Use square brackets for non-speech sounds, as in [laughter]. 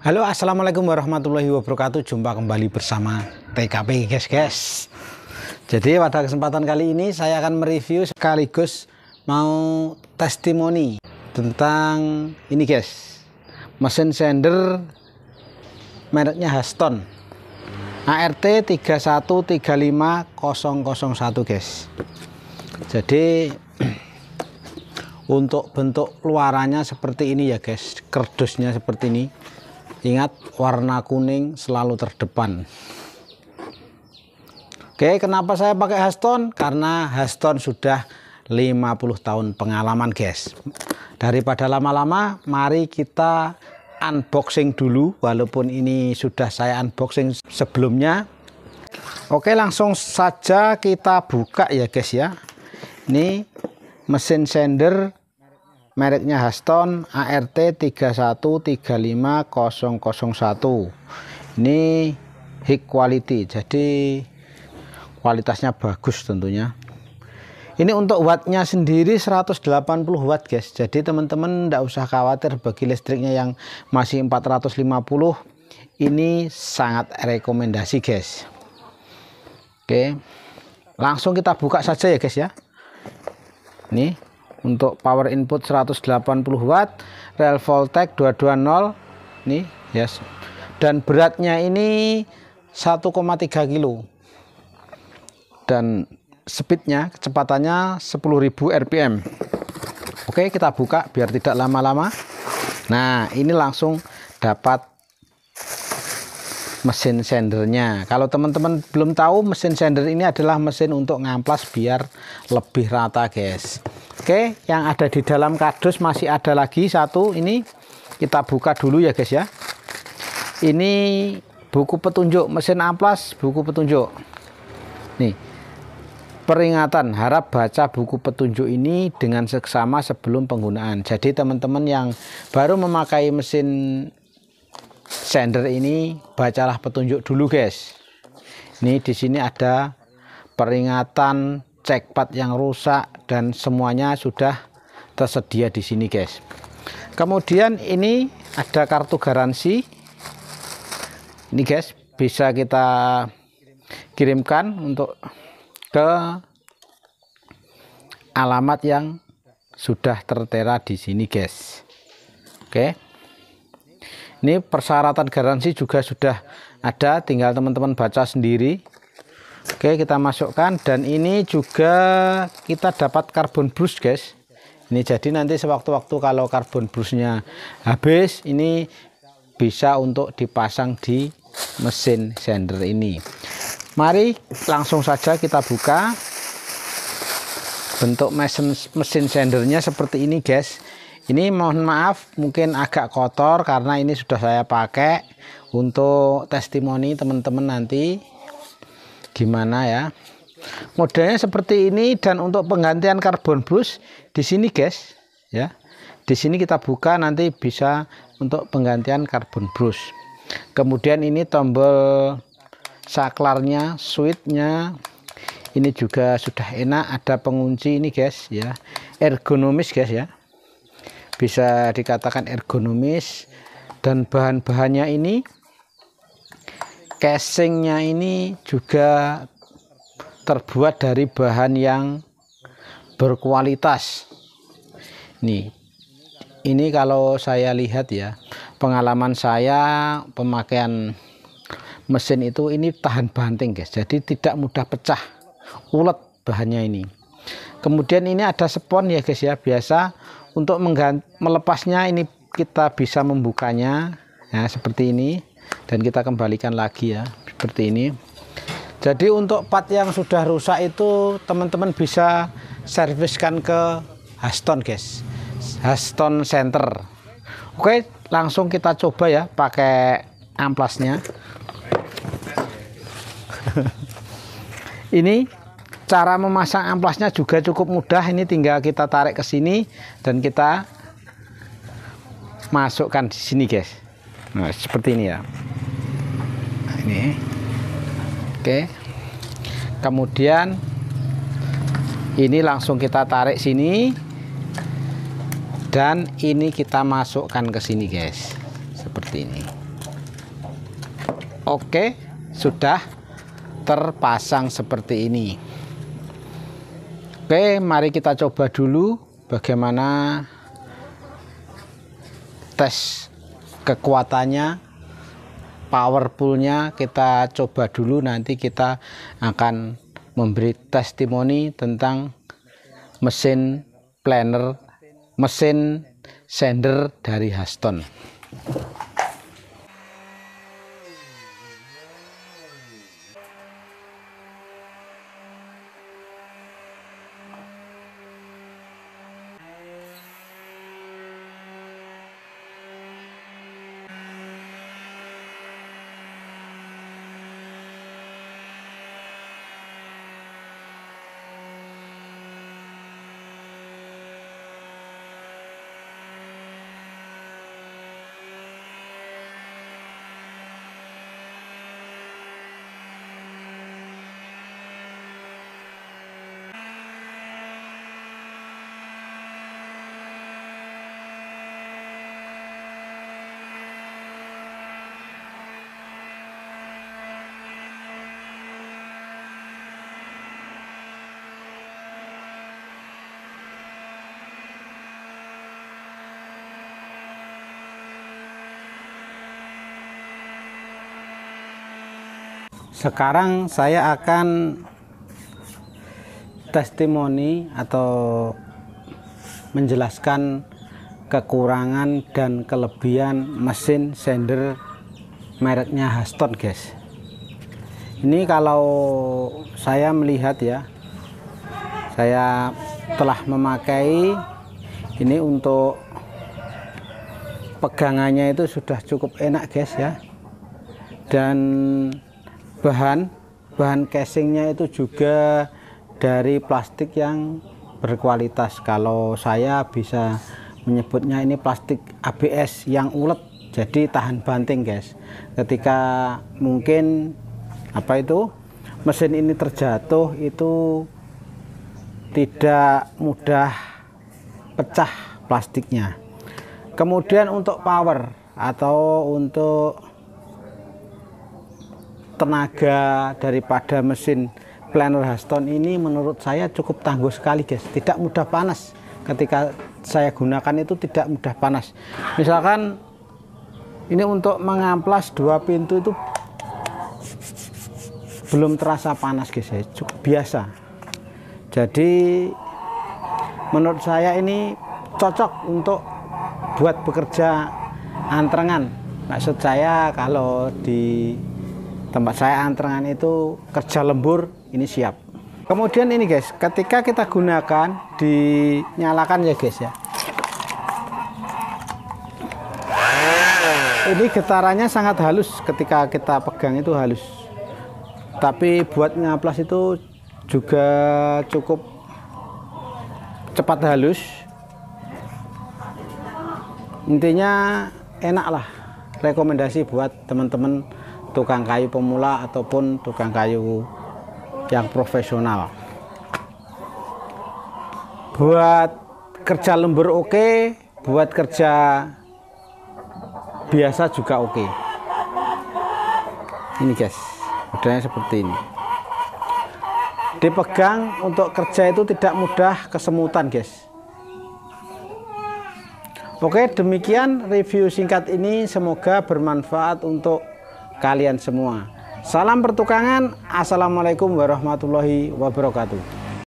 Halo assalamualaikum warahmatullahi wabarakatuh jumpa kembali bersama TKP guys guys jadi pada kesempatan kali ini saya akan mereview sekaligus mau testimoni tentang ini guys mesin sender mereknya Haston ART 3135001 guys jadi [clears throat] untuk bentuk luarannya seperti ini ya guys kerdusnya seperti ini Ingat warna kuning selalu terdepan. Oke, kenapa saya pakai Haston? Karena Haston sudah 50 tahun pengalaman, guys. Daripada lama-lama, mari kita unboxing dulu walaupun ini sudah saya unboxing sebelumnya. Oke, langsung saja kita buka ya, guys ya. Ini mesin sender mereknya Haston ART 3135001 ini high quality jadi kualitasnya bagus tentunya ini untuk wattnya sendiri 180 watt guys jadi teman-teman tidak usah khawatir bagi listriknya yang masih 450 ini sangat rekomendasi guys oke langsung kita buka saja ya guys ya ini untuk power input 180 watt rel voltage 220 nih yes dan beratnya ini 1,3 kilo dan speednya kecepatannya 10.000 rpm oke kita buka biar tidak lama-lama nah ini langsung dapat mesin sendernya kalau teman-teman belum tahu mesin sender ini adalah mesin untuk ngamplas biar lebih rata guys Oke, yang ada di dalam kardus masih ada lagi satu ini. Kita buka dulu ya guys ya. Ini buku petunjuk mesin amplas, buku petunjuk. Nih. Peringatan, harap baca buku petunjuk ini dengan seksama sebelum penggunaan. Jadi teman-teman yang baru memakai mesin sender ini bacalah petunjuk dulu guys. Nih di sini ada peringatan cekpat yang rusak dan semuanya sudah tersedia di sini guys kemudian ini ada kartu garansi ini guys bisa kita kirimkan untuk ke alamat yang sudah tertera di sini guys oke ini persyaratan garansi juga sudah ada tinggal teman-teman baca sendiri Oke kita masukkan dan ini juga kita dapat karbon brush guys ini jadi nanti sewaktu-waktu kalau karbon brushnya habis ini bisa untuk dipasang di mesin sender ini mari langsung saja kita buka bentuk mesin mesin sendernya seperti ini guys ini mohon maaf mungkin agak kotor karena ini sudah saya pakai untuk testimoni teman-teman nanti gimana ya modelnya seperti ini dan untuk penggantian karbon brush di sini guys ya di sini kita buka nanti bisa untuk penggantian karbon brush kemudian ini tombol saklarnya switchnya ini juga sudah enak ada pengunci ini guys ya ergonomis guys ya bisa dikatakan ergonomis dan bahan-bahannya ini casingnya ini juga terbuat dari bahan yang berkualitas nih ini kalau saya lihat ya pengalaman saya pemakaian mesin itu ini tahan banting guys jadi tidak mudah pecah ulet bahannya ini kemudian ini ada spon ya guys ya biasa untuk melepasnya ini kita bisa membukanya ya seperti ini dan kita kembalikan lagi ya seperti ini jadi untuk part yang sudah rusak itu teman-teman bisa serviskan ke Haston guys Haston Center oke langsung kita coba ya pakai amplasnya ini cara memasang amplasnya juga cukup mudah ini tinggal kita tarik ke sini dan kita masukkan di sini guys nah, seperti ini ya ini oke kemudian ini langsung kita tarik sini dan ini kita masukkan ke sini guys seperti ini oke sudah terpasang seperti ini oke mari kita coba dulu bagaimana tes kekuatannya powerfulnya kita coba dulu nanti kita akan memberi testimoni tentang mesin planner mesin sender dari Haston. Sekarang saya akan testimoni atau menjelaskan kekurangan dan kelebihan mesin sender mereknya Haston guys ini kalau saya melihat ya saya telah memakai ini untuk pegangannya itu sudah cukup enak guys ya dan bahan bahan casingnya itu juga dari plastik yang berkualitas kalau saya bisa menyebutnya ini plastik ABS yang ulet jadi tahan banting guys ketika mungkin apa itu mesin ini terjatuh itu tidak mudah pecah plastiknya kemudian untuk power atau untuk tenaga daripada mesin planer Haston ini menurut saya cukup tangguh sekali guys tidak mudah panas ketika saya gunakan itu tidak mudah panas misalkan ini untuk mengamplas dua pintu itu belum terasa panas guys ya cukup biasa jadi menurut saya ini cocok untuk buat bekerja antrengan maksud saya kalau di tempat saya antrengan itu kerja lembur ini siap kemudian ini guys ketika kita gunakan dinyalakan ya guys ya ini getarannya sangat halus ketika kita pegang itu halus tapi buat nyaplas itu juga cukup cepat halus intinya enak lah rekomendasi buat teman-teman tukang kayu pemula ataupun tukang kayu yang profesional buat kerja lembur oke okay, buat kerja biasa juga oke okay. ini guys modelnya seperti ini dipegang untuk kerja itu tidak mudah kesemutan guys Oke, demikian review singkat ini. Semoga bermanfaat untuk kalian semua. Salam pertukangan. Assalamualaikum warahmatullahi wabarakatuh.